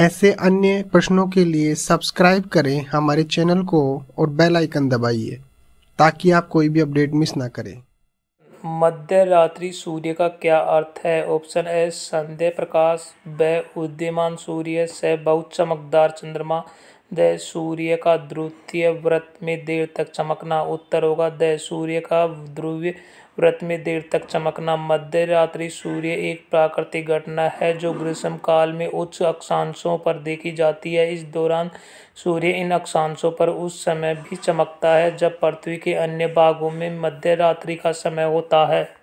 ऐसे अन्य प्रश्नों के लिए सब्सक्राइब करें हमारे चैनल को और बेल आइकन दबाइए ताकि आप कोई भी अपडेट मिस ना करें मध्य रात्रि सूर्य का क्या अर्थ है ऑप्शन ए संध्या प्रकाश ब उद्यमान सूर्य स बहुत चमकदार चंद्रमा द सूर्य का ध्रुवीय व्रत में देर तक चमकना उत्तर होगा दय सूर्य का ध्रुवीय व्रत में देर तक चमकना मध्य रात्रि सूर्य एक प्राकृतिक घटना है जो ग्रीष्म काल में उच्च अक्षांशों पर देखी जाती है इस दौरान सूर्य इन अक्षांशों पर उस समय भी चमकता है जब पृथ्वी के अन्य भागों में मध्य रात्रि का समय होता है